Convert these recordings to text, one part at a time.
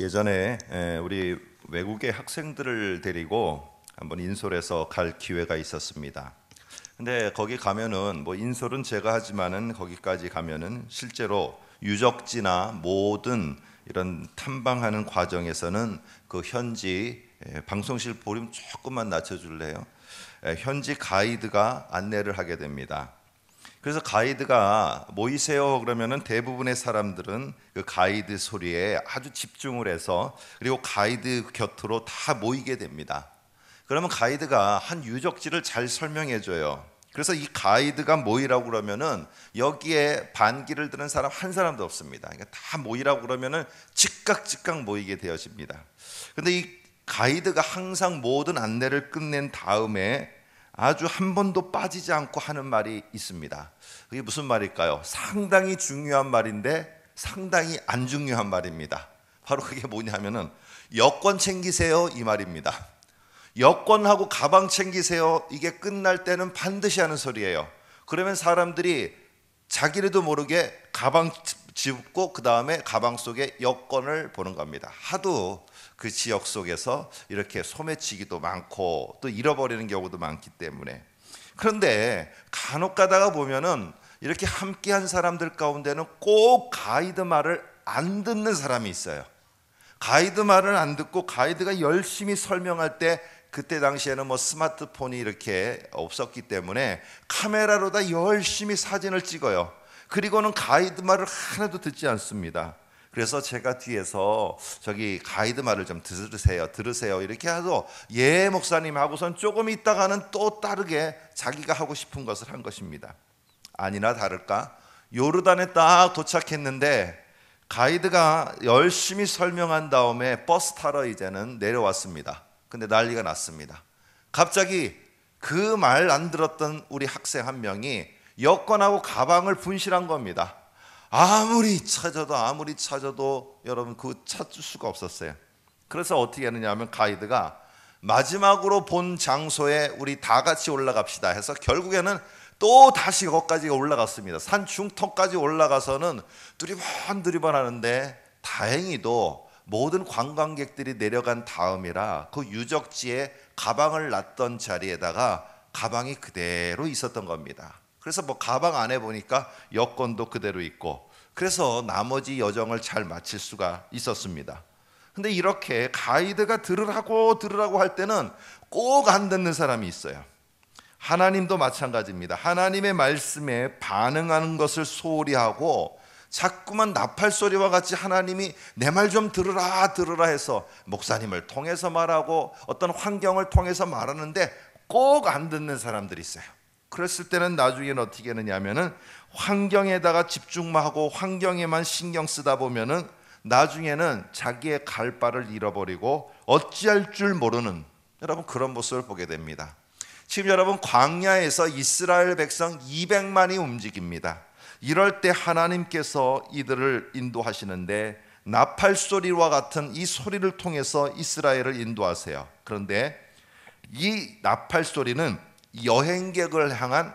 예전에 예, 우리 외국의 학생들을 데리고 한번 인솔에서 갈 기회가 있었습니다. 근데 거기 가면은 뭐 인솔은 제가 하지만은 거기까지 가면은 실제로 유적지나 모든 이런 탐방하는 과정에서는 그 현지 예, 방송실 볼륨 조금만 낮춰줄래요? 예, 현지 가이드가 안내를 하게 됩니다. 그래서 가이드가 모이세요 그러면은 대부분의 사람들은 그 가이드 소리에 아주 집중을 해서 그리고 가이드 곁으로 다 모이게 됩니다. 그러면 가이드가 한 유적지를 잘 설명해 줘요. 그래서 이 가이드가 모이라고 그러면은 여기에 반기를 드는 사람 한 사람도 없습니다. 그러니까 다 모이라고 그러면은 즉각 즉각 모이게 되어집니다. 근데 이 가이드가 항상 모든 안내를 끝낸 다음에 아주 한 번도 빠지지 않고 하는 말이 있습니다. 그게 무슨 말일까요? 상당히 중요한 말인데 상당히 안 중요한 말입니다. 바로 그게 뭐냐면은 여권 챙기세요 이 말입니다. 여권하고 가방 챙기세요. 이게 끝날 때는 반드시 하는 소리예요. 그러면 사람들이 자기네도 모르게 가방 집고 그 다음에 가방 속에 여권을 보는 겁니다. 하도 그 지역 속에서 이렇게 소매치기도 많고 또 잃어버리는 경우도 많기 때문에 그런데 간혹 가다가 보면은 이렇게 함께한 사람들 가운데는 꼭 가이드 말을 안 듣는 사람이 있어요. 가이드 말을 안 듣고 가이드가 열심히 설명할 때 그때 당시에는 뭐 스마트폰이 이렇게 없었기 때문에 카메라로 다 열심히 사진을 찍어요. 그리고는 가이드 말을 하나도 듣지 않습니다. 그래서 제가 뒤에서 저기 가이드 말을 좀 들으세요, 들으세요 이렇게 해서 예 목사님 하고선 조금 있다가는 또 다르게 자기가 하고 싶은 것을 한 것입니다. 아니나 다를까 요르단에 딱 도착했는데 가이드가 열심히 설명한 다음에 버스 타러 이제는 내려왔습니다. 근데 난리가 났습니다. 갑자기 그 말 안 들었던 우리 학생 한 명이 여권하고 가방을 분실한 겁니다. 아무리 찾아도 아무리 찾아도 여러분 그 찾을 수가 없었어요. 그래서 어떻게 하느냐 하면 가이드가 마지막으로 본 장소에 우리 다 같이 올라갑시다 해서 결국에는 또 다시 거기까지 올라갔습니다. 산 중턱까지 올라가서는 두리번 두리번 하는데 다행히도 모든 관광객들이 내려간 다음이라 그 유적지에 가방을 놨던 자리에다가 가방이 그대로 있었던 겁니다. 그래서 뭐 가방 안에 보니까 여권도 그대로 있고 그래서 나머지 여정을 잘 마칠 수가 있었습니다. 근데 이렇게 가이드가 들으라고 들으라고 할 때는 꼭 안 듣는 사람이 있어요. 하나님도 마찬가지입니다. 하나님의 말씀에 반응하는 것을 소홀히 하고 자꾸만 나팔 소리와 같이 하나님이 내 말 좀 들으라 들으라 해서 목사님을 통해서 말하고 어떤 환경을 통해서 말하는데 꼭 안 듣는 사람들이 있어요. 그랬을 때는 나중에는 어떻게 되느냐면은 환경에다가 집중만 하고 환경에만 신경 쓰다 보면은 나중에는 자기의 갈 바를 잃어버리고 어찌할 줄 모르는 여러분 그런 모습을 보게 됩니다. 지금 여러분 광야에서 이스라엘 백성 200만이 움직입니다. 이럴 때 하나님께서 이들을 인도하시는데 나팔 소리와 같은 이 소리를 통해서 이스라엘을 인도하세요. 그런데 이 나팔 소리는 여행객을 향한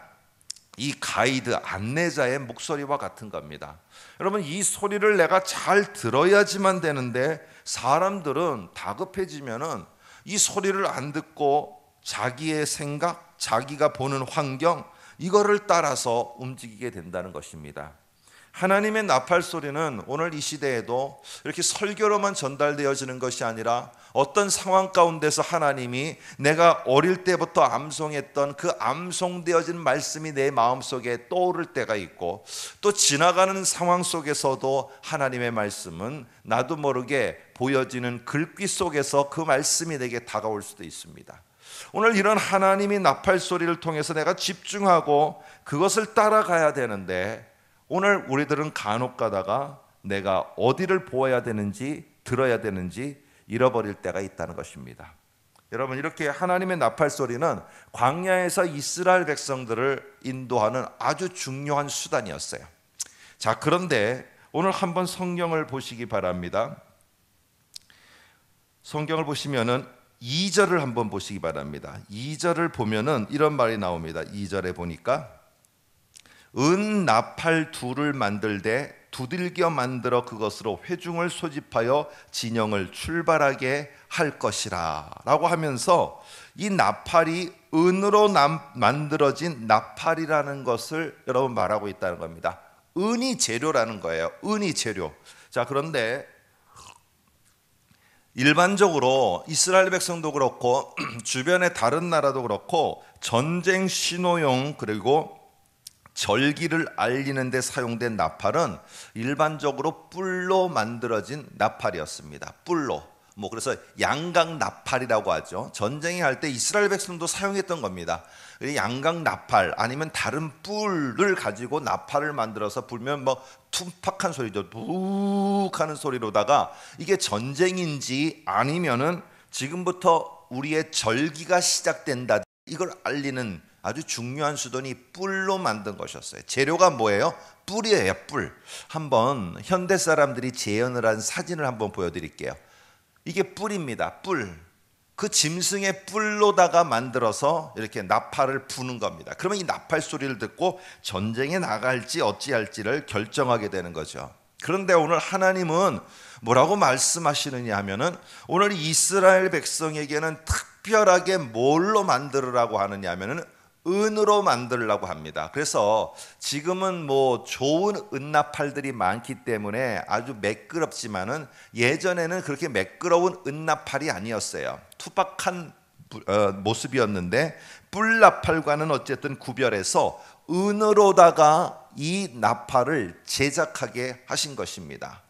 이 가이드 안내자의 목소리와 같은 겁니다. 여러분 이 소리를 내가 잘 들어야지만 되는데 사람들은 다급해지면은 이 소리를 안 듣고 자기의 생각, 자기가 보는 환경 이거를 따라서 움직이게 된다는 것입니다. 하나님의 나팔 소리는 오늘 이 시대에도 이렇게 설교로만 전달되어지는 것이 아니라 어떤 상황 가운데서 하나님이 내가 어릴 때부터 암송했던 그 암송되어진 말씀이 내 마음속에 떠오를 때가 있고 또 지나가는 상황 속에서도 하나님의 말씀은 나도 모르게 보여지는 글귀 속에서 그 말씀이 내게 다가올 수도 있습니다. 오늘 이런 하나님이 나팔 소리를 통해서 내가 집중하고 그것을 따라가야 되는데 오늘 우리들은 간혹 가다가 내가 어디를 보아야 되는지 들어야 되는지 잃어버릴 때가 있다는 것입니다. 여러분 이렇게 하나님의 나팔 소리는 광야에서 이스라엘 백성들을 인도하는 아주 중요한 수단이었어요. 자, 그런데 오늘 한번 성경을 보시기 바랍니다. 성경을 보시면은 2절을 한번 보시기 바랍니다. 2절을 보면은 이런 말이 나옵니다. 2절에 보니까 은 나팔 둘을 만들되 두들겨 만들어 그것으로 회중을 소집하여 진영을 출발하게 할 것이라라고 하면서 이 나팔이 은으로 남, 만들어진 나팔이라는 것을 여러분 말하고 있다는 겁니다. 은이 재료라는 거예요. 은이 재료. 자, 그런데 일반적으로 이스라엘 백성도 그렇고 주변의 다른 나라도 그렇고 전쟁 신호용 그리고 절기를 알리는 데 사용된 나팔은 일반적으로 뿔로 만들어진 나팔이었습니다. 뿔로. 뭐 그래서 양각 나팔이라고 하죠. 전쟁이 할 때 이스라엘 백성도 사용했던 겁니다. 양각 나팔 아니면 다른 뿔을 가지고 나팔을 만들어서 불면 뭐 툼팍한 소리죠. 부욱 하는 소리로다가 이게 전쟁인지 아니면은 지금부터 우리의 절기가 시작된다. 이걸 알리는 아주 중요한 수단이 뿔로 만든 것이었어요. 재료가 뭐예요? 뿔이에요, 뿔. 한번 현대 사람들이 재현을 한 사진을 한번 보여드릴게요. 이게 뿔입니다, 뿔. 그 짐승의 뿔로다가 만들어서 이렇게 나팔을 부는 겁니다. 그러면 이 나팔 소리를 듣고 전쟁에 나갈지 어찌할지를 결정하게 되는 거죠. 그런데 오늘 하나님은 뭐라고 말씀하시느냐 하면은 오늘 이스라엘 백성에게는 특별하게 뭘로 만들으라고 하느냐 하면은 은으로 만들려고 합니다. 그래서 지금은 뭐 좋은 은나팔들이 많기 때문에 아주 매끄럽지만은 예전에는 그렇게 매끄러운 은나팔이 아니었어요. 투박한 어, 모습이었는데 뿔나팔과는 어쨌든 구별해서 은으로다가 이 나팔을 제작하게 하신 것입니다.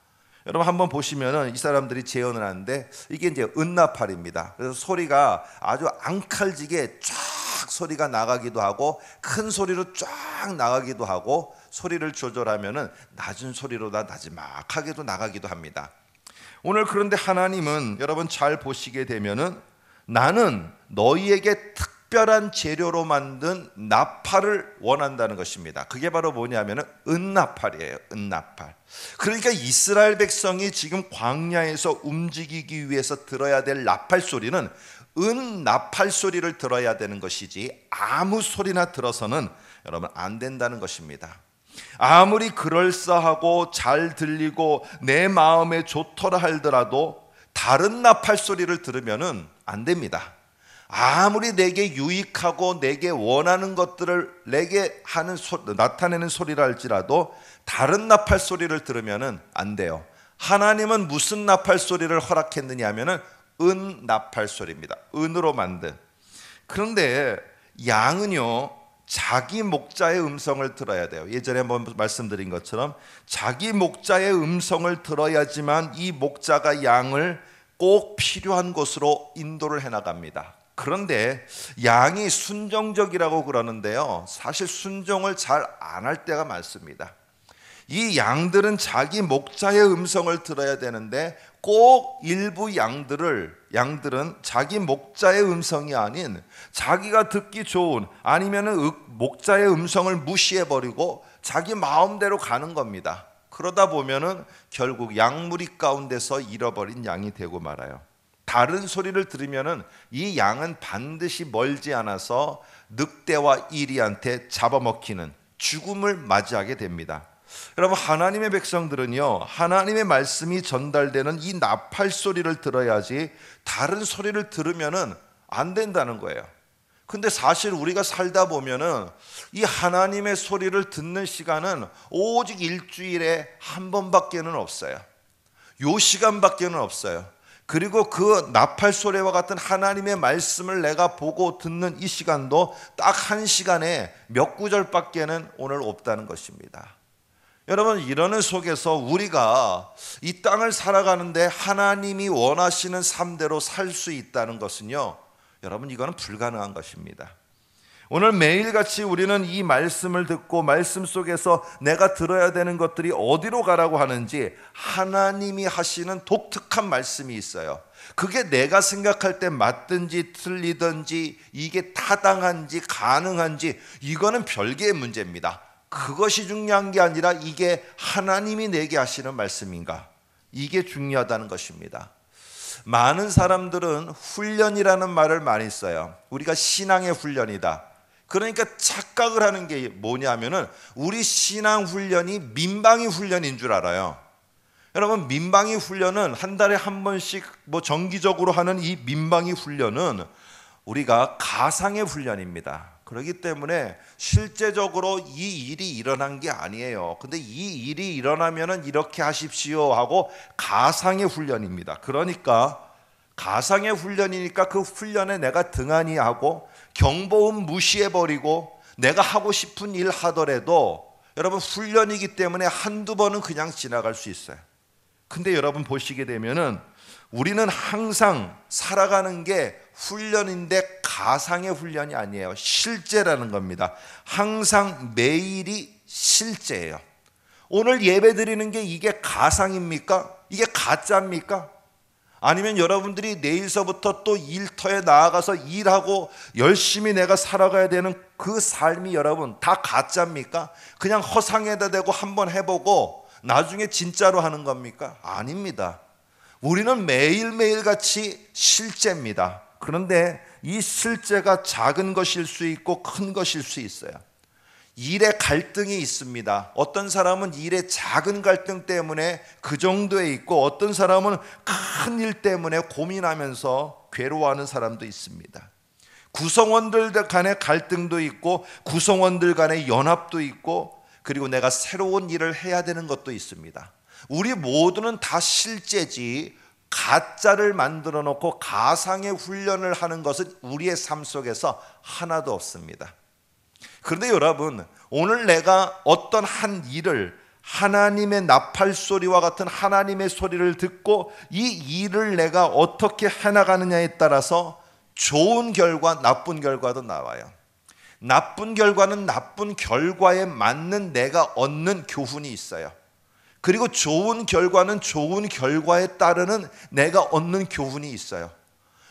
여러분 한번 보시면은 이 사람들이 재현을 하는데 이게 이제 은나팔입니다. 그래서 소리가 아주 앙칼지게 쫙 소리가 나가기도 하고 큰 소리로 쫙 나가기도 하고 소리를 조절하면은 낮은 소리로다 나지막하게도 나가기도 합니다. 오늘 그런데 하나님은 여러분 잘 보시게 되면은 나는 너희에게 특별한 재료로 만든 나팔을 원한다는 것입니다. 그게 바로 뭐냐면은 은나팔이에요. 은나팔. 그러니까 이스라엘 백성이 지금 광야에서 움직이기 위해서 들어야 될 나팔 소리는 은 나팔 소리를 들어야 되는 것이지 아무 소리나 들어서는 여러분 안 된다는 것입니다. 아무리 그럴싸하고 잘 들리고 내 마음에 좋더라 할더라도 다른 나팔 소리를 들으면은 안 됩니다. 아무리 내게 유익하고 내게 원하는 것들을 내게 하는 소, 나타내는 소리라 할지라도 다른 나팔 소리를 들으면은 안 돼요. 하나님은 무슨 나팔 소리를 허락했느냐면은 은나팔소리입니다 은으로 만든. 그런데 양은요 자기 목자의 음성을 들어야 돼요. 예전에 한번 말씀드린 것처럼 자기 목자의 음성을 들어야지만 이 목자가 양을 꼭 필요한 곳으로 인도를 해 나갑니다. 그런데 양이 순종적이라고 그러는데요. 사실 순종을 잘 안 할 때가 많습니다. 이 양들은 자기 목자의 음성을 들어야 되는데 꼭 일부 양들을 양들은 자기 목자의 음성이 아닌 자기가 듣기 좋은 아니면은 목자의 음성을 무시해 버리고 자기 마음대로 가는 겁니다. 그러다 보면은 결국 양무리 가운데서 잃어버린 양이 되고 말아요. 다른 소리를 들으면은 이 양은 반드시 멀지 않아서 늑대와 이리한테 잡아먹히는 죽음을 맞이하게 됩니다. 여러분 하나님의 백성들은요 하나님의 말씀이 전달되는 이 나팔 소리를 들어야지 다른 소리를 들으면은 안 된다는 거예요. 근데 사실 우리가 살다 보면은 이 하나님의 소리를 듣는 시간은 오직 일주일에 한 번밖에는 없어요. 요 시간밖에는 없어요. 그리고 그 나팔 소리와 같은 하나님의 말씀을 내가 보고 듣는 이 시간도 딱 한 시간에 몇 구절밖에는 오늘 없다는 것입니다. 여러분 이런 속에서 우리가 이 땅을 살아가는데 하나님이 원하시는 삶대로 살 수 있다는 것은요. 여러분 이거는 불가능한 것입니다. 오늘 매일같이 우리는 이 말씀을 듣고 말씀 속에서 내가 들어야 되는 것들이 어디로 가라고 하는지 하나님이 하시는 독특한 말씀이 있어요. 그게 내가 생각할 때 맞든지 틀리든지 이게 타당한지 가능한지 이거는 별개의 문제입니다. 그것이 중요한 게 아니라 이게 하나님이 내게 하시는 말씀인가? 이게 중요하다는 것입니다. 많은 사람들은 훈련이라는 말을 많이 써요. 우리가 신앙의 훈련이다. 그러니까 착각을 하는 게 뭐냐면은 우리 신앙 훈련이 민방위 훈련인 줄 알아요. 여러분 민방위 훈련은 한 달에 한 번씩 뭐 정기적으로 하는 이 민방위 훈련은 우리가 가상의 훈련입니다. 그렇기 때문에 실제적으로 이 일이 일어난 게 아니에요. 근데 이 일이 일어나면은 이렇게 하십시오 하고 가상의 훈련입니다. 그러니까 가상의 훈련이니까 그 훈련에 내가 등한히 하고 경보음 무시해 버리고 내가 하고 싶은 일 하더라도 여러분 훈련이기 때문에 한두 번은 그냥 지나갈 수 있어요. 근데 여러분 보시게 되면은 우리는 항상 살아가는 게 훈련인데 가상의 훈련이 아니에요. 실제라는 겁니다. 항상 매일이 실제예요. 오늘 예배 드리는 게 이게 가상입니까? 이게 가짜입니까? 아니면 여러분들이 내일서부터 또 일터에 나아가서 일하고 열심히 내가 살아가야 되는 그 삶이 여러분 다 가짜입니까? 그냥 허상에다 대고 한번 해보고 나중에 진짜로 하는 겁니까? 아닙니다. 우리는 매일매일 같이 실제입니다. 그런데 이 실제가 작은 것일 수 있고 큰 것일 수 있어요. 일에 갈등이 있습니다. 어떤 사람은 일의 작은 갈등 때문에 그 정도에 있고 어떤 사람은 큰 일 때문에 고민하면서 괴로워하는 사람도 있습니다. 구성원들 간의 갈등도 있고 구성원들 간의 연합도 있고 그리고 내가 새로운 일을 해야 되는 것도 있습니다. 우리 모두는 다 실제지 가짜를 만들어 놓고 가상의 훈련을 하는 것은 우리의 삶 속에서 하나도 없습니다. 그런데 여러분, 오늘 내가 어떤 한 일을 하나님의 나팔 소리와 같은 하나님의 소리를 듣고 이 일을 내가 어떻게 해나가느냐에 따라서 좋은 결과, 나쁜 결과도 나와요. 나쁜 결과는 나쁜 결과에 맞는 내가 얻는 교훈이 있어요. 그리고 좋은 결과는 좋은 결과에 따르는 내가 얻는 교훈이 있어요.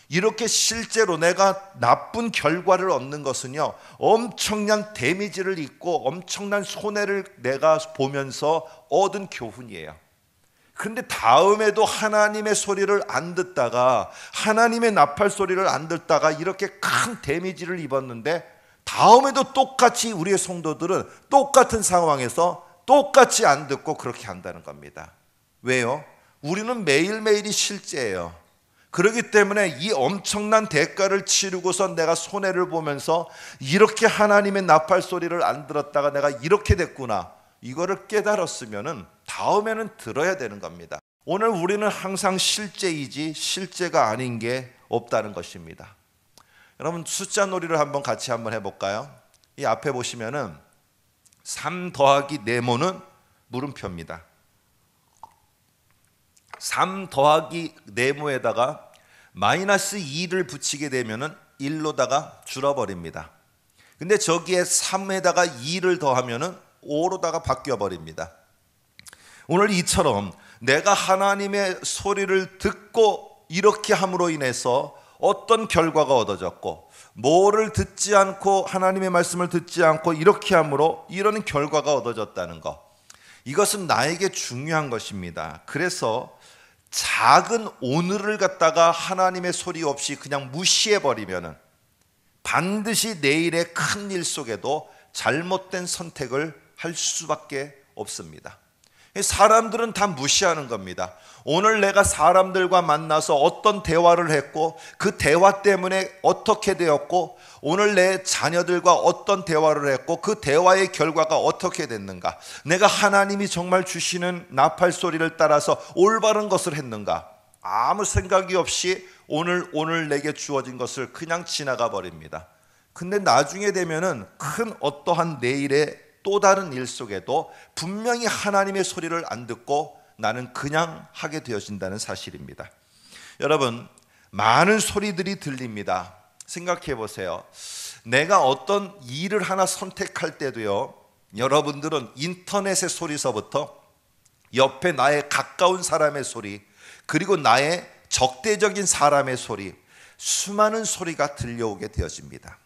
이렇게 실제로 내가 나쁜 결과를 얻는 것은요, 엄청난 데미지를 입고 엄청난 손해를 내가 보면서 얻은 교훈이에요. 그런데 다음에도 하나님의 소리를 안 듣다가, 하나님의 나팔 소리를 안 듣다가 이렇게 큰 데미지를 입었는데, 다음에도 똑같이 우리의 성도들은 똑같은 상황에서 똑같이 안 듣고 그렇게 한다는 겁니다. 왜요? 우리는 매일매일이 실제예요. 그렇기 때문에 이 엄청난 대가를 치르고서 내가 손해를 보면서 이렇게 하나님의 나팔 소리를 안 들었다가 내가 이렇게 됐구나. 이거를 깨달았으면은 다음에는 들어야 되는 겁니다. 오늘 우리는 항상 실제이지 실제가 아닌 게 없다는 것입니다. 여러분 숫자 놀이를 한번 같이 한번 해볼까요? 이 앞에 보시면은 3 더하기 네모는 물음표입니다. 3 더하기 네모에다가 마이너스 2를 붙이게 되면은 1로다가 줄어버립니다. 근데 저기에 3에다가 2를 더하면은 5로다가 바뀌어 버립니다. 오늘 이처럼 내가 하나님의 소리를 듣고 이렇게 함으로 인해서 어떤 결과가 얻어졌고 뭐를 듣지 않고 하나님의 말씀을 듣지 않고 이렇게 함으로 이런 결과가 얻어졌다는 것. 이것은 나에게 중요한 것입니다. 그래서 작은 오늘을 갖다가 하나님의 소리 없이 그냥 무시해 버리면은 반드시 내일의 큰 일 속에도 잘못된 선택을 할 수밖에 없습니다. 사람들은 다 무시하는 겁니다. 오늘 내가 사람들과 만나서 어떤 대화를 했고 그 대화 때문에 어떻게 되었고 오늘 내 자녀들과 어떤 대화를 했고 그 대화의 결과가 어떻게 됐는가? 내가 하나님이 정말 주시는 나팔 소리를 따라서 올바른 것을 했는가? 아무 생각이 없이 오늘 오늘 내게 주어진 것을 그냥 지나가 버립니다. 근데 나중에 되면은 큰 어떠한 내일의 또 다른 일 속에도 분명히 하나님의 소리를 안 듣고 나는 그냥 하게 되어진다는 사실입니다. 여러분, 많은 소리들이 들립니다. 생각해 보세요. 내가 어떤 일을 하나 선택할 때도요, 여러분들은 인터넷의 소리서부터 옆에 나의 가까운 사람의 소리, 그리고 나의 적대적인 사람의 소리, 수많은 소리가 들려오게 되어집니다.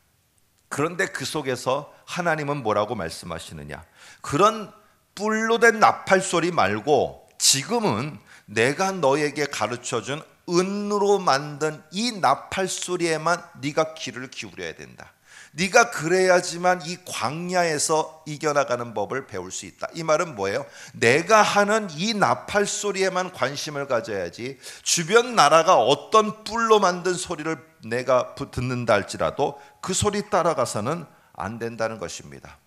그런데 그 속에서 하나님은 뭐라고 말씀하시느냐? 그런 뿔로 된 나팔 소리 말고 지금은 내가 너에게 가르쳐 준 은으로 만든 이 나팔 소리에만 네가 귀를 기울여야 된다. 네가 그래야지만 이 광야에서 이겨나가는 법을 배울 수 있다. 이 말은 뭐예요? 내가 하는 이 나팔 소리에만 관심을 가져야지 주변 나라가 어떤 뿔로 만든 소리를 내가 듣는다 할지라도 그 소리 따라가서는 안 된다는 것입니다.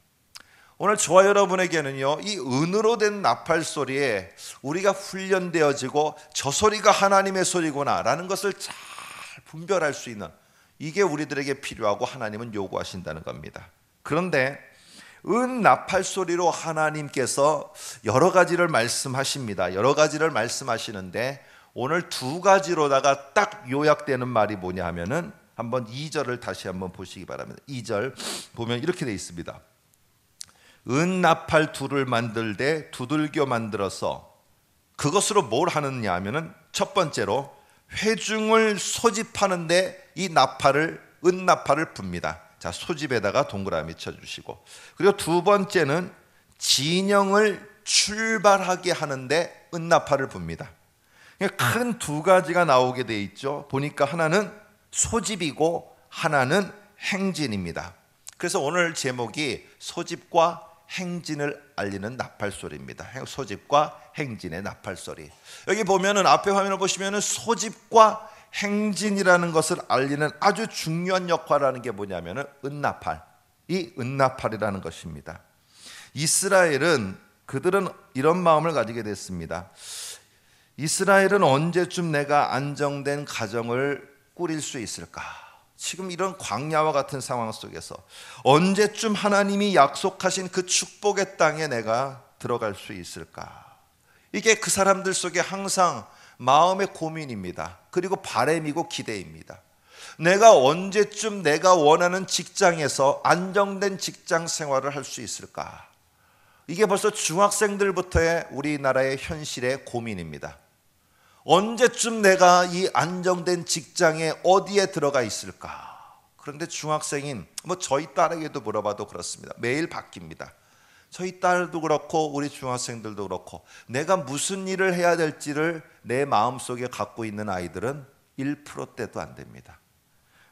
오늘 좋아요 여러분에게는요, 이 은으로 된 나팔 소리에 우리가 훈련되어지고 저 소리가 하나님의 소리구나라는 것을 잘 분별할 수 있는 이게 우리들에게 필요하고 하나님은 요구하신다는 겁니다. 그런데 은 나팔 소리로 하나님께서 여러 가지를 말씀하십니다. 여러 가지를 말씀하시는데 오늘 두 가지로다가 딱 요약되는 말이 뭐냐 하면은 한번 2절을 다시 한번 보시기 바랍니다. 2절 보면 이렇게 돼 있습니다. 은 나팔 둘을 만들되 두들겨 만들어서 그것으로 뭘 하느냐 하면은 첫 번째로 회중을 소집하는데 이 나팔을 은나팔을 붑니다. 자, 소집에다가 동그라미 쳐 주시고. 그리고 두 번째는 진영을 출발하게 하는데 은나팔을 붑니다. 큰 두 가지가 나오게 돼 있죠. 보니까 하나는 소집이고 하나는 행진입니다. 그래서 오늘 제목이 소집과 행진을 알리는 나팔 소리입니다. 소집과 행진의 나팔 소리. 여기 보면은 앞에 화면을 보시면은 소집과 행진이라는 것을 알리는 아주 중요한 역할하는 게 뭐냐면은 은나팔. 이 은나팔이라는 것입니다. 이스라엘은 그들은 이런 마음을 가지게 됐습니다. 이스라엘은 언제쯤 내가 안정된 가정을 꾸릴 수 있을까? 지금 이런 광야와 같은 상황 속에서 언제쯤 하나님이 약속하신 그 축복의 땅에 내가 들어갈 수 있을까? 이게 그 사람들 속에 항상 마음의 고민입니다. 그리고 바램이고 기대입니다. 내가 언제쯤 내가 원하는 직장에서 안정된 직장 생활을 할 수 있을까? 이게 벌써 중학생들부터의 우리나라의 현실의 고민입니다. 언제쯤 내가 이 안정된 직장에 어디에 들어가 있을까? 그런데 중학생인 뭐 저희 딸에게도 물어봐도 그렇습니다. 매일 바뀝니다. 저희 딸도 그렇고 우리 중학생들도 그렇고 내가 무슨 일을 해야 될지를 내 마음속에 갖고 있는 아이들은 1%대도 안 됩니다.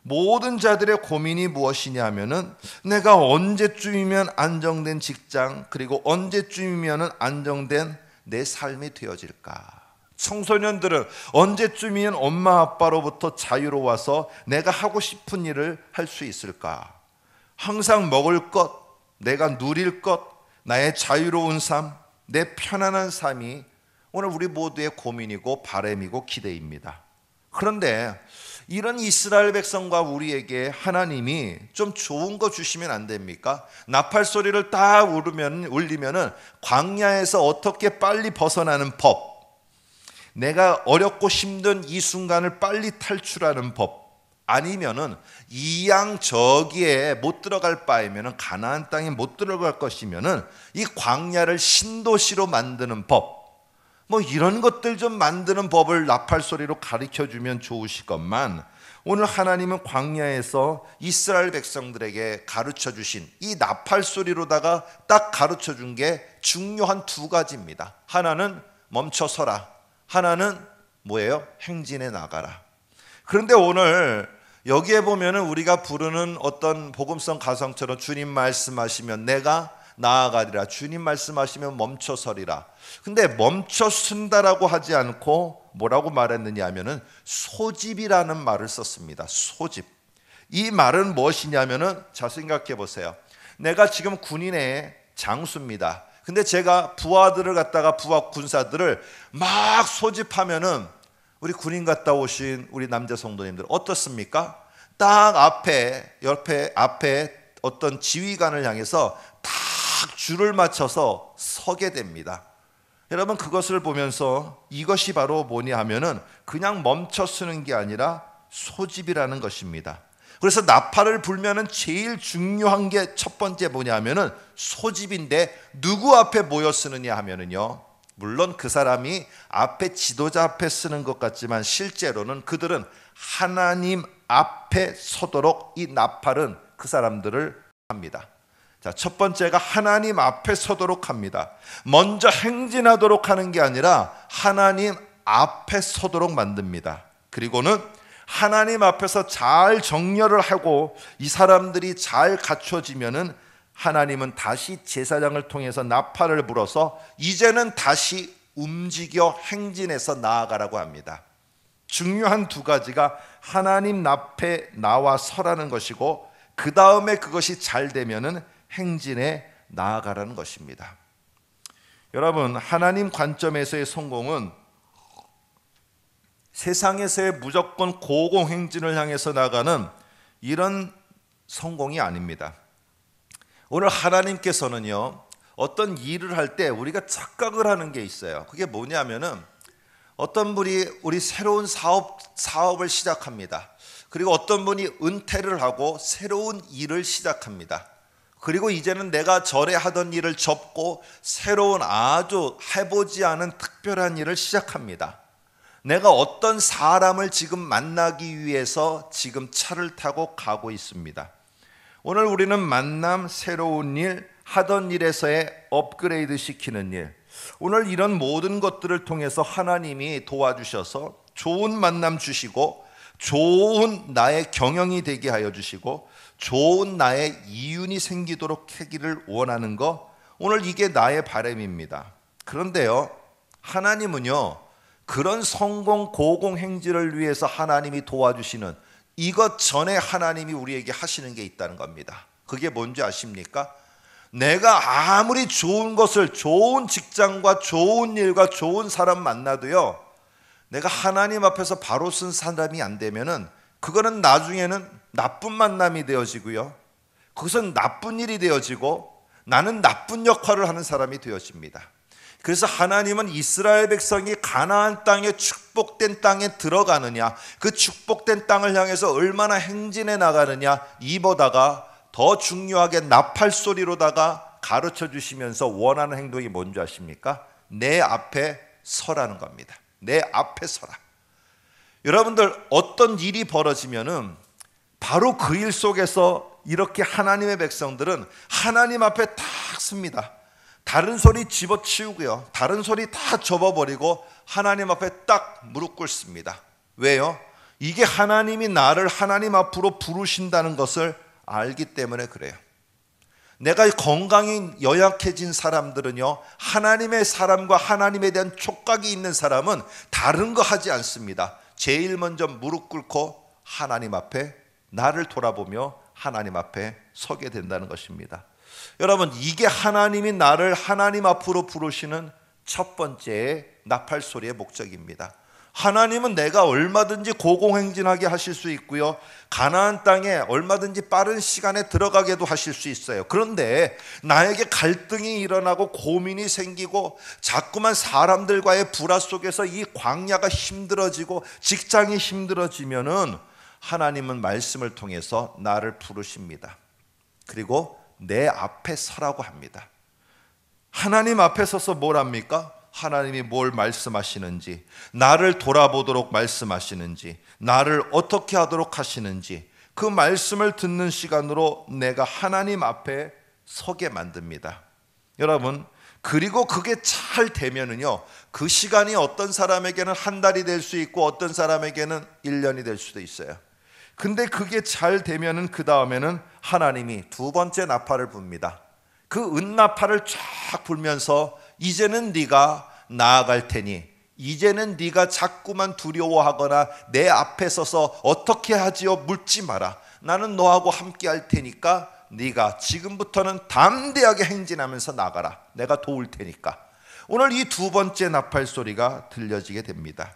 모든 자들의 고민이 무엇이냐면은 내가 언제쯤이면 안정된 직장 그리고 언제쯤이면은 안정된 내 삶이 되어질까? 청소년들은 언제쯤이면 엄마 아빠로부터 자유로워서 내가 하고 싶은 일을 할 수 있을까? 항상 먹을 것, 내가 누릴 것, 나의 자유로운 삶, 내 편안한 삶이 오늘 우리 모두의 고민이고 바램이고 기대입니다. 그런데 이런 이스라엘 백성과 우리에게 하나님이 좀 좋은 거 주시면 안 됩니까? 나팔 소리를 딱 울으면 울리면은 광야에서 어떻게 빨리 벗어나는 법. 내가 어렵고 힘든 이 순간을 빨리 탈출하는 법. 아니면은 이양 저기에 못 들어갈 바이면은 가나안 땅에 못 들어갈 것이면은 이 광야를 신도시로 만드는 법. 뭐 이런 것들 좀 만드는 법을 나팔 소리로 가르쳐 주면 좋으실것만 오늘 하나님은 광야에서 이스라엘 백성들에게 가르쳐 주신 이 나팔 소리로다가 딱 가르쳐 준 게 중요한 두 가지입니다. 하나는 멈춰 서라. 하나는 뭐예요? 행진에 나가라. 그런데 오늘 여기에 보면은 우리가 부르는 어떤 복음성 가성처럼 주님 말씀하시면 내가 나아가리라 주님 말씀하시면 멈춰서리라. 근데 멈춰 쓴다라고 하지 않고 뭐라고 말했느냐 하면은 소집이라는 말을 썼습니다. 소집. 이 말은 무엇이냐면은 자 생각해 보세요. 내가 지금 군인의 장수입니다. 근데 제가 부하들을 갖다가 부하 군사들을 막 소집하면은 우리 군인 갔다 오신 우리 남자 성도님들 어떻습니까? 딱 앞에 옆에 앞에 어떤 지휘관을 향해서 딱 줄을 맞춰서 서게 됩니다. 여러분 그것을 보면서 이것이 바로 뭐냐 하면은 그냥 멈춰 쓰는 게 아니라 소집이라는 것입니다. 그래서 나팔을 불면은 제일 중요한 게 첫 번째 뭐냐 하면은 소집인데 누구 앞에 모여 쓰느냐 하면은요. 물론 그 사람이 앞에 지도자 앞에 쓰는 것 같지만 실제로는 그들은 하나님 앞에 서도록 이 나팔은 그 사람들을 합니다. 자, 첫 번째가 하나님 앞에 서도록 합니다. 먼저 행진하도록 하는 게 아니라 하나님 앞에 서도록 만듭니다. 그리고는 하나님 앞에서 잘 정렬을 하고 이 사람들이 잘 갖춰지면은 하나님은 다시 제사장을 통해서 나팔을 불어서 이제는 다시 움직여 행진해서 나아가라고 합니다. 중요한 두 가지가 하나님 앞에 나와 서라는 것이고 그 다음에 그것이 잘 되면은 행진에 나아가라는 것입니다. 여러분 하나님 관점에서의 성공은 세상에서의 무조건 고공행진을 향해서 나가는 이런 성공이 아닙니다. 오늘 하나님께서는요, 어떤 일을 할 때 우리가 착각을 하는 게 있어요. 그게 뭐냐면은 어떤 분이 우리 새로운 사업 사업을 시작합니다. 그리고 어떤 분이 은퇴를 하고 새로운 일을 시작합니다. 그리고 이제는 내가 전에 하던 일을 접고 새로운 아주 해보지 않은 특별한 일을 시작합니다. 내가 어떤 사람을 지금 만나기 위해서 지금 차를 타고 가고 있습니다. 오늘 우리는 만남, 새로운 일, 하던 일에서의 업그레이드 시키는 일. 오늘 이런 모든 것들을 통해서 하나님이 도와주셔서 좋은 만남 주시고 좋은 나의 경영이 되게 하여 주시고 좋은 나의 이윤이 생기도록 하기를 원하는 것. 오늘 이게 나의 바램입니다 그런데요. 하나님은요. 그런 성공 고공 행진을 위해서 하나님이 도와주시는 이것 전에 하나님이 우리에게 하시는 게 있다는 겁니다. 그게 뭔지 아십니까? 내가 아무리 좋은 것을 좋은 직장과 좋은 일과 좋은 사람 만나도요. 내가 하나님 앞에서 바로 쓴 사람이 안 되면은 그거는 나중에는 나쁜 만남이 되어지고요. 그것은 나쁜 일이 되어지고 나는 나쁜 역할을 하는 사람이 되어집니다. 그래서 하나님은 이스라엘 백성이 가나안 땅에 축복된 땅에 들어가느냐, 그 축복된 땅을 향해서 얼마나 행진해 나가느냐, 이보다가 더 중요하게 나팔 소리로다가 가르쳐 주시면서 원하는 행동이 뭔지 아십니까? 내 앞에 서라는 겁니다. 내 앞에 서라. 여러분들 어떤 일이 벌어지면은 바로 그 일 속에서 이렇게 하나님의 백성들은 하나님 앞에 탁 씁니다. 다른 소리 집어치우고요. 다른 소리 다 접어버리고 하나님 앞에 딱 무릎 꿇습니다. 왜요? 이게 하나님이 나를 하나님 앞으로 부르신다는 것을 알기 때문에 그래요. 내가 건강이 연약해진 사람들은요, 하나님의 사람과 하나님에 대한 촉각이 있는 사람은 다른 거 하지 않습니다. 제일 먼저 무릎 꿇고 하나님 앞에 나를 돌아보며 하나님 앞에 서게 된다는 것입니다. 여러분, 이게 하나님이 나를 하나님 앞으로 부르시는 첫 번째 나팔 소리의 목적입니다. 하나님은 내가 얼마든지 고공행진하게 하실 수 있고요. 가나안 땅에 얼마든지 빠른 시간에 들어가게도 하실 수 있어요. 그런데 나에게 갈등이 일어나고 고민이 생기고 자꾸만 사람들과의 불화 속에서 이 광야가 힘들어지고 직장이 힘들어지면은 하나님은 말씀을 통해서 나를 부르십니다. 그리고 내 앞에 서라고 합니다. 하나님 앞에 서서 뭘 합니까? 하나님이 뭘 말씀하시는지, 나를 돌아보도록 말씀하시는지, 나를 어떻게 하도록 하시는지, 그 말씀을 듣는 시간으로 내가 하나님 앞에 서게 만듭니다. 여러분, 그리고 그게 잘 되면은요, 그 시간이 어떤 사람에게는 한 달이 될 수 있고, 어떤 사람에게는 1년이 될 수도 있어요. 근데 그게 잘 되면은 그 다음에는 하나님이 두 번째 나팔을 붑니다. 그 은나팔을 쫙 불면서 이제는 네가 나아갈 테니 이제는 네가 자꾸만 두려워하거나 내 앞에 서서 어떻게 하지요 묻지 마라. 나는 너하고 함께 할 테니까 네가 지금부터는 담대하게 행진하면서 나가라. 내가 도울 테니까. 오늘 이 두 번째 나팔 소리가 들려지게 됩니다.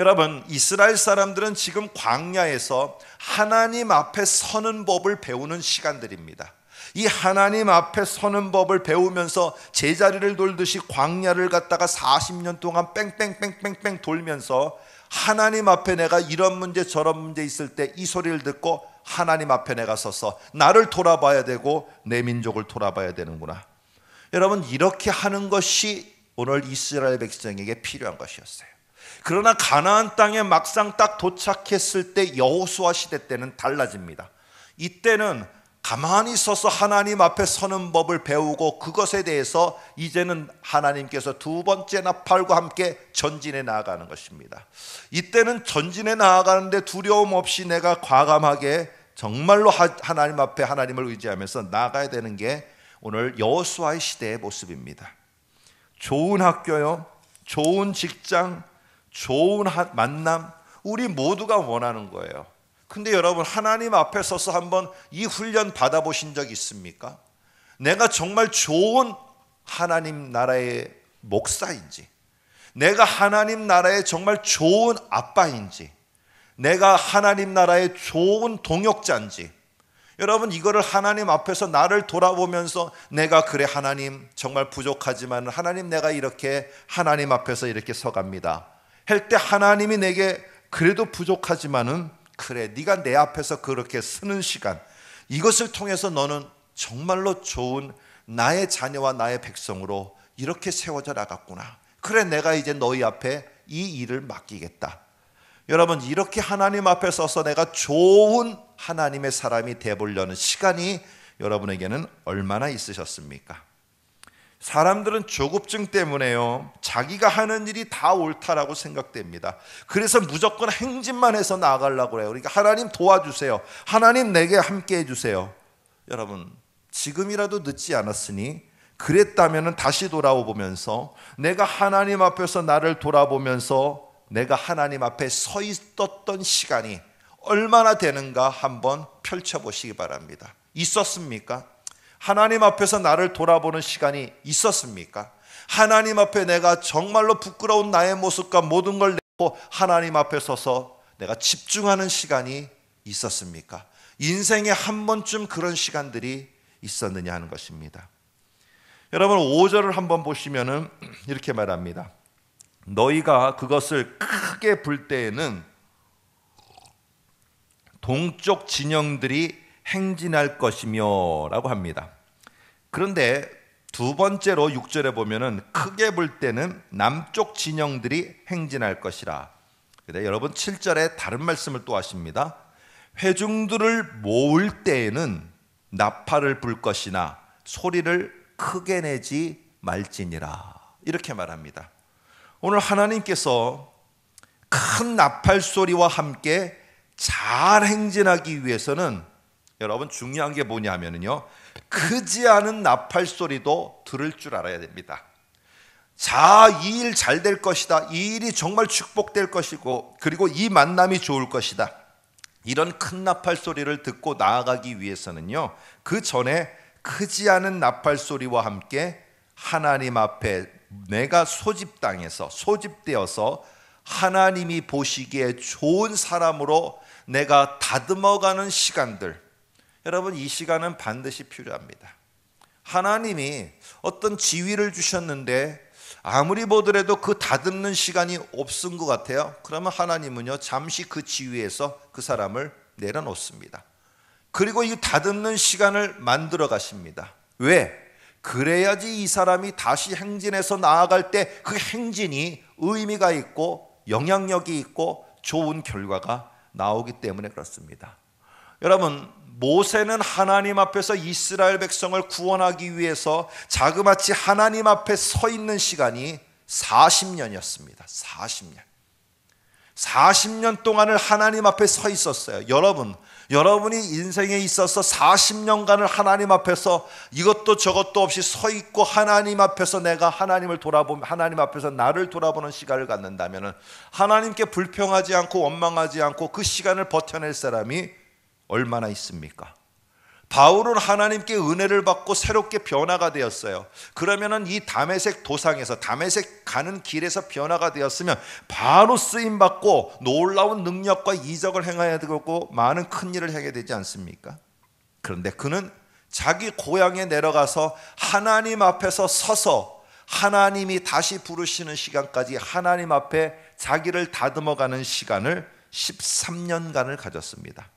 여러분, 이스라엘 사람들은 지금 광야에서 하나님 앞에 서는 법을 배우는 시간들입니다. 이 하나님 앞에 서는 법을 배우면서 제자리를 돌듯이 광야를 갔다가 40년 동안 뺑뺑뺑뺑뺑 돌면서 하나님 앞에 내가 이런 문제 저런 문제 있을 때 이 소리를 듣고 하나님 앞에 내가 서서 나를 돌아봐야 되고 내 민족을 돌아봐야 되는구나. 여러분 이렇게 하는 것이 오늘 이스라엘 백성에게 필요한 것이었어요. 그러나 가나안 땅에 막상 딱 도착했을 때 여호수아 시대 때는 달라집니다. 이때는 가만히 서서 하나님 앞에 서는 법을 배우고 그것에 대해서 이제는 하나님께서 두 번째 나팔과 함께 전진해 나아가는 것입니다. 이때는 전진해 나아가는데 두려움 없이 내가 과감하게 정말로 하나님 앞에 하나님을 의지하면서 나가야 되는 게 오늘 여호수아의 시대의 모습입니다. 좋은 학교요, 좋은 직장, 좋은 만남, 우리 모두가 원하는 거예요. 근데 여러분, 하나님 앞에 서서 한번 이 훈련 받아보신 적 있습니까? 내가 정말 좋은 하나님 나라의 목사인지, 내가 하나님 나라의 정말 좋은 아빠인지, 내가 하나님 나라의 좋은 동역자인지, 여러분 이거를 하나님 앞에서 나를 돌아보면서 내가 그래 하나님 정말 부족하지만 하나님 내가 이렇게 하나님 앞에서 이렇게 서갑니다. 할때 하나님이 내게 그래도 부족하지만은 그래 네가 내 앞에서 그렇게 쓰는 시간 이것을 통해서 너는 정말로 좋은 나의 자녀와 나의 백성으로 이렇게 세워져 나갔구나. 그래 내가 이제 너희 앞에 이 일을 맡기겠다. 여러분 이렇게 하나님 앞에 서서 내가 좋은 하나님의 사람이 되보려는 시간이 여러분에게는 얼마나 있으셨습니까? 사람들은 조급증 때문에요. 자기가 하는 일이 다 옳다라고 생각됩니다. 그래서 무조건 행진만 해서 나아가려고 해요 그러니까 하나님 도와주세요. 하나님 내게 함께 해주세요. 여러분, 지금이라도 늦지 않았으니 그랬다면 다시 돌아오면서 내가 하나님 앞에서 나를 돌아보면서 내가 하나님 앞에 서 있었던 시간이 얼마나 되는가 한번 펼쳐보시기 바랍니다. 있었습니까? 하나님 앞에서 나를 돌아보는 시간이 있었습니까? 하나님 앞에 내가 정말로 부끄러운 나의 모습과 모든 걸 내고 하나님 앞에 서서 내가 집중하는 시간이 있었습니까? 인생에 한 번쯤 그런 시간들이 있었느냐 하는 것입니다. 여러분 5절을 한번 보시면은 이렇게 말합니다. 너희가 그것을 크게 불 때에는 동쪽 진영들이 행진할 것이며 라고 합니다. 그런데 두 번째로 6절에 보면은 크게 볼 때는 남쪽 진영들이 행진할 것이라. 근데 여러분 7절에 다른 말씀을 또 하십니다. 회중들을 모을 때에는 나팔을 불 것이나 소리를 크게 내지 말지니라. 이렇게 말합니다. 오늘 하나님께서 큰 나팔 소리와 함께 잘 행진하기 위해서는 여러분 중요한 게뭐냐면요 크지 않은 나팔 소리도 들을 줄 알아야 됩니다. 자, 이 일 잘 될 것이다. 이 일이 정말 축복될 것이고 그리고 이 만남이 좋을 것이다. 이런 큰 나팔 소리를 듣고 나아가기 위해서는요. 그 전에 크지 않은 나팔 소리와 함께 하나님 앞에 내가 소집당해서 소집되어서 하나님이 보시기에 좋은 사람으로 내가 다듬어가는 시간들 여러분 이 시간은 반드시 필요합니다. 하나님이 어떤 지위를 주셨는데 아무리 보더라도 그 다듬는 시간이 없은 것 같아요. 그러면 하나님은요 잠시 그 지위에서 그 사람을 내려놓습니다. 그리고 이 다듬는 시간을 만들어 가십니다. 왜? 그래야지 이 사람이 다시 행진해서 나아갈 때 그 행진이 의미가 있고 영향력이 있고 좋은 결과가 나오기 때문에 그렇습니다. 여러분 모세는 하나님 앞에서 이스라엘 백성을 구원하기 위해서 자그마치 하나님 앞에 서 있는 시간이 40년이었습니다. 40년. 40년 동안을 하나님 앞에 서 있었어요. 여러분, 여러분이 인생에 있어서 40년간을 하나님 앞에서 이것도 저것도 없이 서 있고 하나님 앞에서 내가 하나님을 돌아보면 하나님 앞에서 나를 돌아보는 시간을 갖는다면은 하나님께 불평하지 않고 원망하지 않고 그 시간을 버텨낼 사람이 얼마나 있습니까? 바울은 하나님께 은혜를 받고 새롭게 변화가 되었어요. 그러면이 다메색 도상에서 다메색 가는 길에서 변화가 되었으면 바로 쓰임 받고 놀라운 능력과 이적을 행해야 되고 많은 큰 일을 하게 되지 않습니까? 그런데 그는 자기 고향에 내려가서 하나님 앞에서 서서 하나님이 다시 부르시는 시간까지 하나님 앞에 자기를 다듬어 가는 시간을 13년간을 가졌습니다.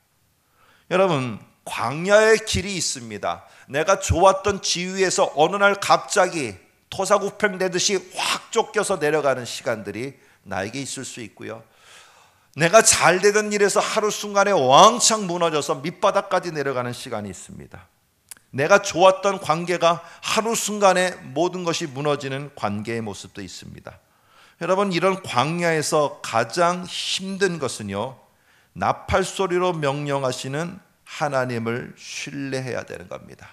여러분, 광야의 길이 있습니다. 내가 좋았던 지위에서 어느 날 갑자기 토사구팽되듯이 확 쫓겨서 내려가는 시간들이 나에게 있을 수 있고요. 내가 잘 되던 일에서 하루 순간에 왕창 무너져서 밑바닥까지 내려가는 시간이 있습니다. 내가 좋았던 관계가 하루 순간에 모든 것이 무너지는 관계의 모습도 있습니다. 여러분, 이런 광야에서 가장 힘든 것은요, 나팔 소리로 명령하시는 하나님을 신뢰해야 되는 겁니다.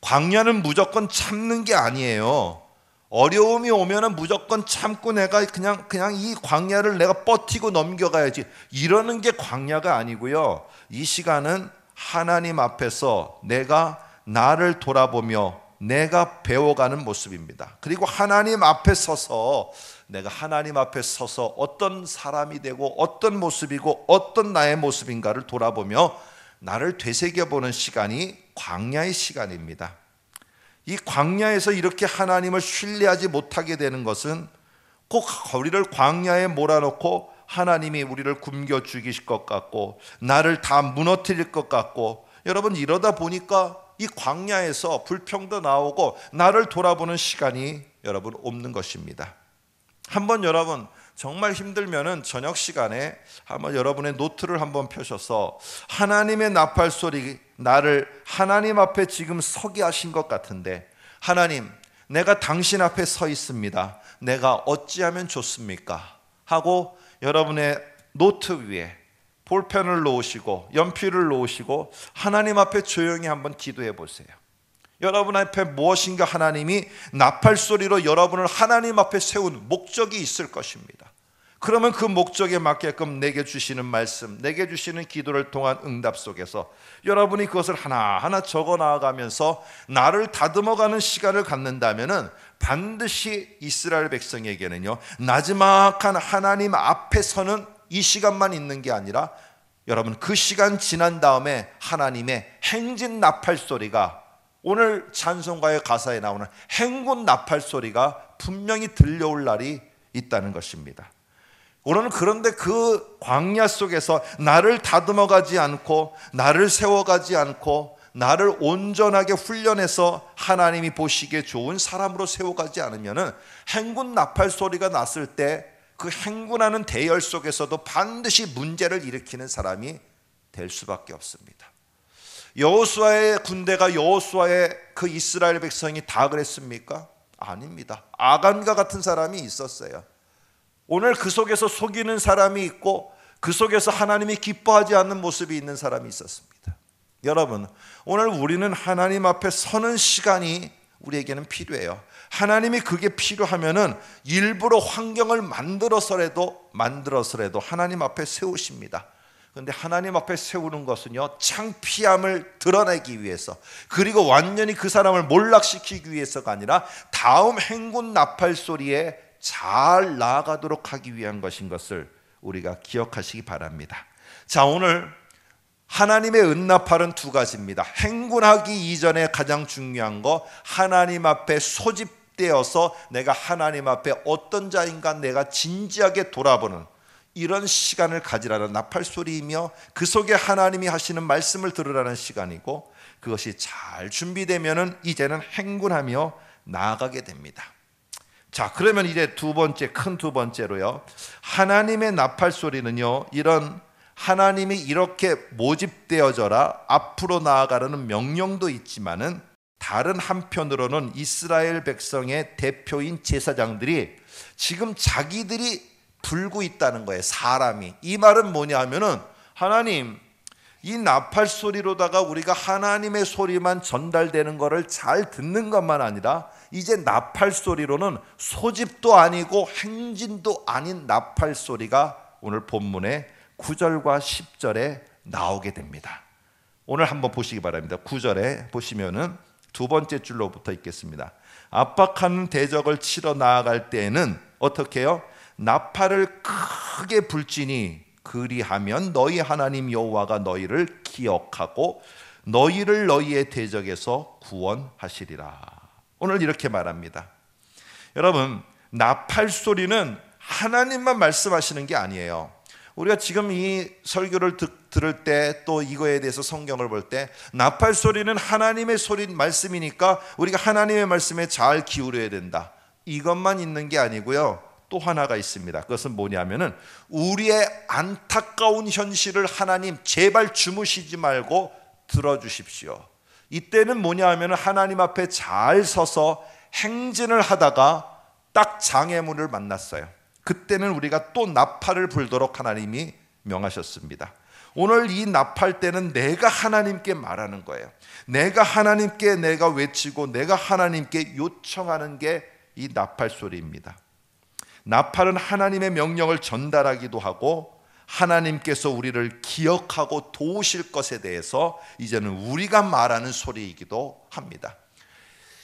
광야는 무조건 참는 게 아니에요. 어려움이 오면은 무조건 참고 내가 그냥 그냥 이 광야를 내가 버티고 넘겨가야지 이러는 게 광야가 아니고요. 이 시간은 하나님 앞에서 내가 나를 돌아보며 내가 배워가는 모습입니다. 그리고 하나님 앞에 서서 내가 하나님 앞에 서서 어떤 사람이 되고 어떤 모습이고 어떤 나의 모습인가를 돌아보며 나를 되새겨보는 시간이 광야의 시간입니다. 이 광야에서 이렇게 하나님을 신뢰하지 못하게 되는 것은 꼭 우리를 광야에 몰아넣고 하나님이 우리를 굶겨 죽이실 것 같고 나를 다 무너뜨릴 것 같고 여러분 이러다 보니까 이 광야에서 불평도 나오고 나를 돌아보는 시간이 여러분 없는 것입니다. 한번 여러분 정말 힘들면은 저녁 시간에 한번 여러분의 노트를 한번 펴셔서 하나님의 나팔 소리 나를 하나님 앞에 지금 서게 하신 것 같은데 하나님 내가 당신 앞에 서 있습니다. 내가 어찌하면 좋습니까? 하고 여러분의 노트 위에 볼펜을 놓으시고 연필을 놓으시고 하나님 앞에 조용히 한번 기도해 보세요. 여러분 앞에 무엇인가 하나님이 나팔 소리로 여러분을 하나님 앞에 세운 목적이 있을 것입니다. 그러면 그 목적에 맞게끔 내게 주시는 말씀, 내게 주시는 기도를 통한 응답 속에서 여러분이 그것을 하나하나 적어 나아가면서 나를 다듬어가는 시간을 갖는다면은 반드시 이스라엘 백성에게는요, 나지막한 하나님 앞에 서는 이 시간만 있는 게 아니라 여러분 그 시간 지난 다음에 하나님의 행진 나팔 소리가 오늘 찬송가의 가사에 나오는 행군 나팔 소리가 분명히 들려올 날이 있다는 것입니다. 오늘은 그런데 그 광야 속에서 나를 다듬어 가지 않고 나를 세워 가지 않고 나를 온전하게 훈련해서 하나님이 보시기에 좋은 사람으로 세워 가지 않으면 행군 나팔 소리가 났을 때그 행군하는 대열 속에서도 반드시 문제를 일으키는 사람이 될 수밖에 없습니다. 여호수아의 군대가 여호수아의 그 이스라엘 백성이 다 그랬습니까? 아닙니다. 아간과 같은 사람이 있었어요. 오늘 그 속에서 속이는 사람이 있고 그 속에서 하나님이 기뻐하지 않는 모습이 있는 사람이 있었습니다. 여러분, 오늘 우리는 하나님 앞에 서는 시간이 우리에게는 필요해요. 하나님이 그게 필요하면은 일부러 환경을 만들어서라도 만들어서라도 하나님 앞에 세우십니다. 근데 하나님 앞에 세우는 것은요 창피함을 드러내기 위해서 그리고 완전히 그 사람을 몰락시키기 위해서가 아니라 다음 행군 나팔 소리에 잘 나아가도록 하기 위한 것인 것을 우리가 기억하시기 바랍니다. 자 오늘 하나님의 은나팔은 두 가지입니다. 행군하기 이전에 가장 중요한 거 하나님 앞에 소집되어서 내가 하나님 앞에 어떤 자인가 내가 진지하게 돌아보는 이런 시간을 가지라는 나팔 소리이며 그 속에 하나님이 하시는 말씀을 들으라는 시간이고 그것이 잘 준비되면은 이제는 행군하며 나아가게 됩니다. 자, 그러면 이제 두 번째 큰 두 번째로요. 하나님의 나팔 소리는요. 이런 하나님이 이렇게 모집되어져라 앞으로 나아가라는 명령도 있지만은 다른 한편으로는 이스라엘 백성의 대표인 제사장들이 지금 자기들이 불고 있다는 거예요. 사람이. 이 말은 뭐냐 하면은 하나님 이 나팔 소리로다가 우리가 하나님의 소리만 전달되는 것을 잘 듣는 것만 아니라 이제 나팔 소리로는 소집도 아니고 행진도 아닌 나팔 소리가 오늘 본문에 9절과 10절에 나오게 됩니다. 오늘 한번 보시기 바랍니다. 9절에 보시면은 두 번째 줄로부터 읽겠습니다. 압박하는 대적을 치러 나아갈 때에는 어떻게 요 나팔을 크게 불지니 그리하면 너희 하나님 여호와가 너희를 기억하고 너희를 너희의 대적에서 구원하시리라. 오늘 이렇게 말합니다. 여러분, 나팔 소리는 하나님만 말씀하시는 게 아니에요. 우리가 지금 이 설교를 듣, 들을 때 또 이거에 대해서 성경을 볼 때 나팔 소리는 하나님의 소리 말씀이니까 우리가 하나님의 말씀에 잘 기울여야 된다. 이것만 있는 게 아니고요. 또 하나가 있습니다. 그것은 뭐냐면은 우리의 안타까운 현실을 하나님 제발 주무시지 말고 들어주십시오. 이때는 뭐냐 하면 하나님 앞에 잘 서서 행진을 하다가 딱 장애물을 만났어요. 그때는 우리가 또 나팔을 불도록 하나님이 명하셨습니다. 오늘 이 나팔 때는 내가 하나님께 말하는 거예요. 내가 하나님께 내가 외치고 내가 하나님께 요청하는 게 이 나팔 소리입니다. 나팔은 하나님의 명령을 전달하기도 하고 하나님께서 우리를 기억하고 도우실 것에 대해서 이제는 우리가 말하는 소리이기도 합니다.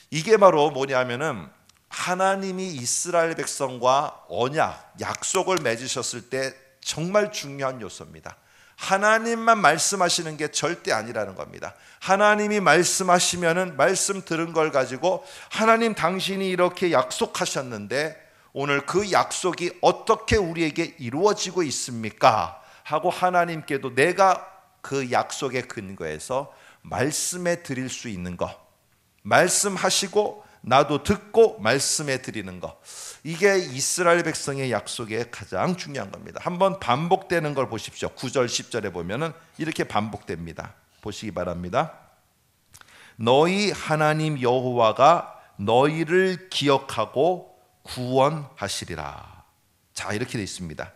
이게 바로 뭐냐면은 하나님이 이스라엘 백성과 언약, 약속을 맺으셨을 때 정말 중요한 요소입니다. 하나님만 말씀하시는 게 절대 아니라는 겁니다. 하나님이 말씀하시면은 말씀 들은 걸 가지고 하나님 당신이 이렇게 약속하셨는데 오늘 그 약속이 어떻게 우리에게 이루어지고 있습니까? 하고 하나님께도 내가 그 약속의 근거에서 말씀해 드릴 수 있는 것 말씀하시고 나도 듣고 말씀해 드리는 것. 이게 이스라엘 백성의 약속의 가장 중요한 겁니다. 한번 반복되는 걸 보십시오. 9절 10절에 보면은 이렇게 반복됩니다. 보시기 바랍니다. 너희 하나님 여호와가 너희를 기억하고 구원하시리라. 자, 이렇게 돼 있습니다.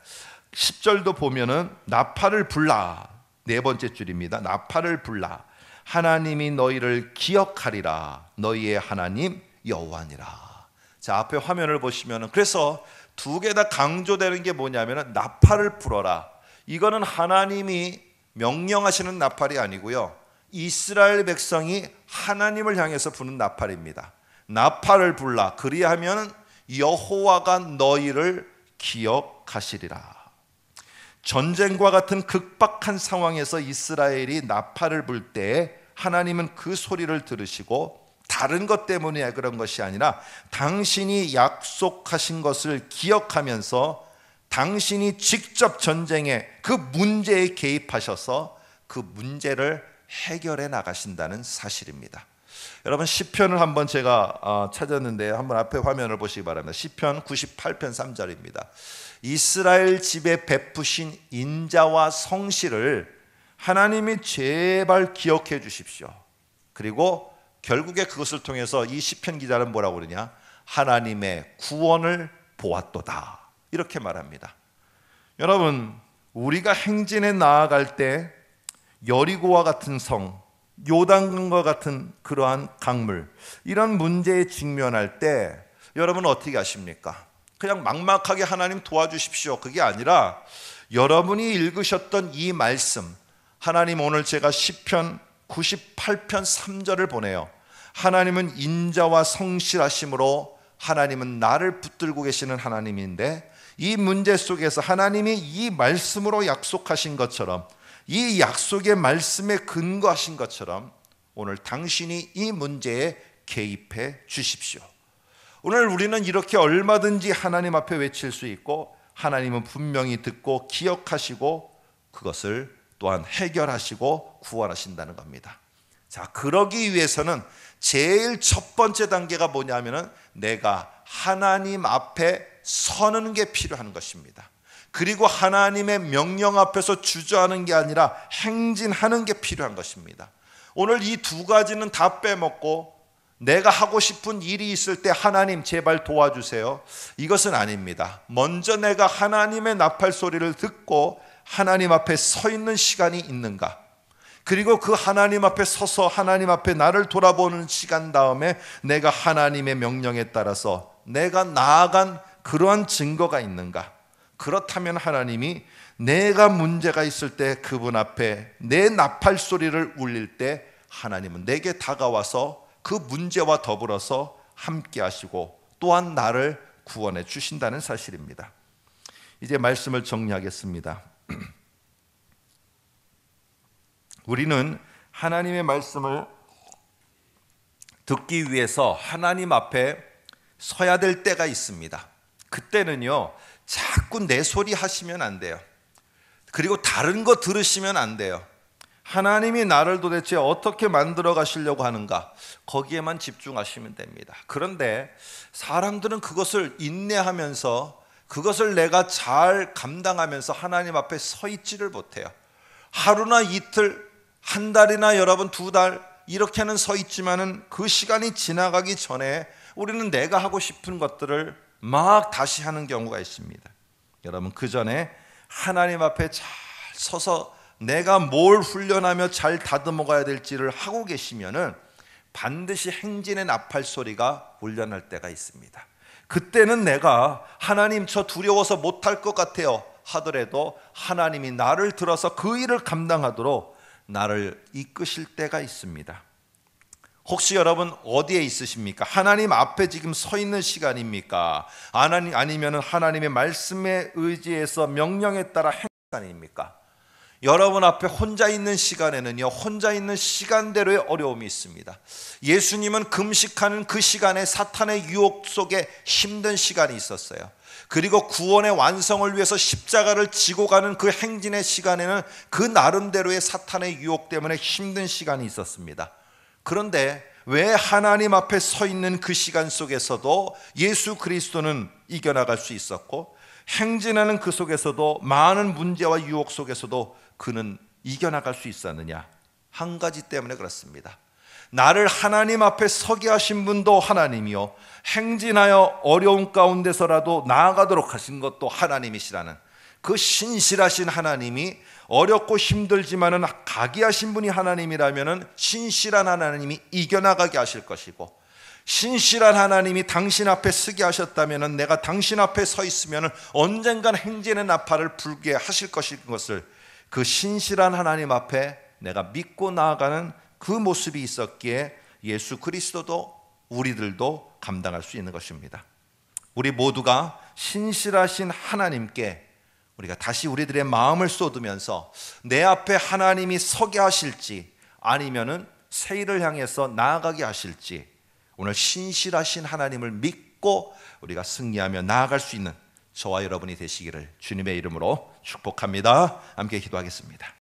10절도 보면은 나팔을 불라. 네 번째 줄입니다. 나팔을 불라. 하나님이 너희를 기억하리라. 너희의 하나님 여호와니라. 자 앞에 화면을 보시면은 그래서 두 개 다 강조되는 게 뭐냐면은 나팔을 불어라. 이거는 하나님이 명령하시는 나팔이 아니고요. 이스라엘 백성이 하나님을 향해서 부는 나팔입니다. 나팔을 불라 그리하면 여호와가 너희를 기억하시리라. 전쟁과 같은 극박한 상황에서 이스라엘이 나팔을 불 때 하나님은 그 소리를 들으시고 다른 것 때문에 그런 것이 아니라 당신이 약속하신 것을 기억하면서 당신이 직접 전쟁에 그 문제에 개입하셔서 그 문제를 해결해 나가신다는 사실입니다. 여러분 시편을 한번 제가 아, 찾았는데 한번 앞에 화면을 보시기 바랍니다. 시편 98편 3절입니다. 이스라엘 집에 베푸신 인자와 성실을 하나님이 제발 기억해 주십시오. 그리고 결국에 그것을 통해서 이 시편 기자는 뭐라고 그러냐? 하나님의 구원을 보았도다. 이렇게 말합니다. 여러분, 우리가 행진에 나아갈 때 여리고와 같은 성, 요단강과 같은 그러한 강물 이런 문제에 직면할 때여러분 어떻게 하십니까? 그냥 막막하게 하나님 도와주십시오. 그게 아니라 여러분이 읽으셨던 이 말씀 하나님 오늘 제가 시편 98편 3절을 보내요. 하나님은 인자와 성실하심으로 하나님은 나를 붙들고 계시는 하나님인데 이 문제 속에서 하나님이 이 말씀으로 약속하신 것처럼 이 약속의 말씀에 근거하신 것처럼 오늘 당신이 이 문제에 개입해 주십시오. 오늘 우리는 이렇게 얼마든지 하나님 앞에 외칠 수 있고 하나님은 분명히 듣고 기억하시고 그것을 또한 해결하시고 구원하신다는 겁니다. 자, 그러기 위해서는 제일 첫 번째 단계가 뭐냐면은 내가 하나님 앞에 서는 게 필요한 것입니다. 그리고 하나님의 명령 앞에서 주저하는 게 아니라 행진하는 게 필요한 것입니다. 오늘 이 두 가지는 다 빼먹고 내가 하고 싶은 일이 있을 때 하나님 제발 도와주세요. 이것은 아닙니다. 먼저 내가 하나님의 나팔 소리를 듣고 하나님 앞에 서 있는 시간이 있는가? 그리고 그 하나님 앞에 서서 하나님 앞에 나를 돌아보는 시간 다음에 내가 하나님의 명령에 따라서 내가 나아간 그러한 증거가 있는가? 그렇다면 하나님이 내가 문제가 있을 때 그분 앞에 내 나팔 소리를 울릴 때 하나님은 내게 다가와서 그 문제와 더불어서 함께 하시고 또한 나를 구원해 주신다는 사실입니다. 이제 말씀을 정리하겠습니다. 우리는 하나님의 말씀을 듣기 위해서 하나님 앞에 서야 될 때가 있습니다. 그때는요, 자꾸 내 소리 하시면 안 돼요. 그리고 다른 거 들으시면 안 돼요. 하나님이 나를 도대체 어떻게 만들어 가시려고 하는가? 거기에만 집중하시면 됩니다. 그런데 사람들은 그것을 인내하면서 그것을 내가 잘 감당하면서 하나님 앞에 서 있지를 못해요. 하루나 이틀 한 달이나 여러분 두 달 이렇게는 서 있지만은 그 시간이 지나가기 전에 우리는 내가 하고 싶은 것들을 막 다시 하는 경우가 있습니다. 여러분 그 전에 하나님 앞에 잘 서서 내가 뭘 훈련하며 잘 다듬어 가야 될지를 하고 계시면은 반드시 행진의 나팔 소리가 울려날 때가 있습니다. 그때는 내가 하나님 저 두려워서 못할 것 같아요 하더라도 하나님이 나를 들어서 그 일을 감당하도록 나를 이끄실 때가 있습니다. 혹시 여러분 어디에 있으십니까? 하나님 앞에 지금 서 있는 시간입니까? 하나님 아니면 하나님의 말씀에 의지해서 명령에 따라 행간입니까 여러분 앞에 혼자 있는 시간에는요, 혼자 있는 시간대로의 어려움이 있습니다. 예수님은 금식하는 그 시간에 사탄의 유혹 속에 힘든 시간이 있었어요. 그리고 구원의 완성을 위해서 십자가를 지고 가는 그 행진의 시간에는 그 나름대로의 사탄의 유혹 때문에 힘든 시간이 있었습니다. 그런데 왜 하나님 앞에 서 있는 그 시간 속에서도 예수 그리스도는 이겨나갈 수 있었고 행진하는 그 속에서도 많은 문제와 유혹 속에서도 그는 이겨나갈 수 있었느냐? 한 가지 때문에 그렇습니다. 나를 하나님 앞에 서게 하신 분도 하나님이요. 행진하여 어려운 가운데서라도 나아가도록 하신 것도 하나님이시라는 그 신실하신 하나님이 어렵고 힘들지만은 가기하신 분이 하나님이라면은 신실한 하나님이 이겨나가게 하실 것이고 신실한 하나님이 당신 앞에 쓰게 하셨다면은 내가 당신 앞에 서 있으면은 언젠간 행진의 나팔을 불게 하실 것인 것을 그 신실한 하나님 앞에 내가 믿고 나아가는 그 모습이 있었기에 예수 그리스도도 우리들도 감당할 수 있는 것입니다. 우리 모두가 신실하신 하나님께 우리가 다시 우리들의 마음을 쏟으면서 내 앞에 하나님이 서게 하실지 아니면은 세일을 향해서 나아가게 하실지 오늘 신실하신 하나님을 믿고 우리가 승리하며 나아갈 수 있는 저와 여러분이 되시기를 주님의 이름으로 축복합니다. 함께 기도하겠습니다.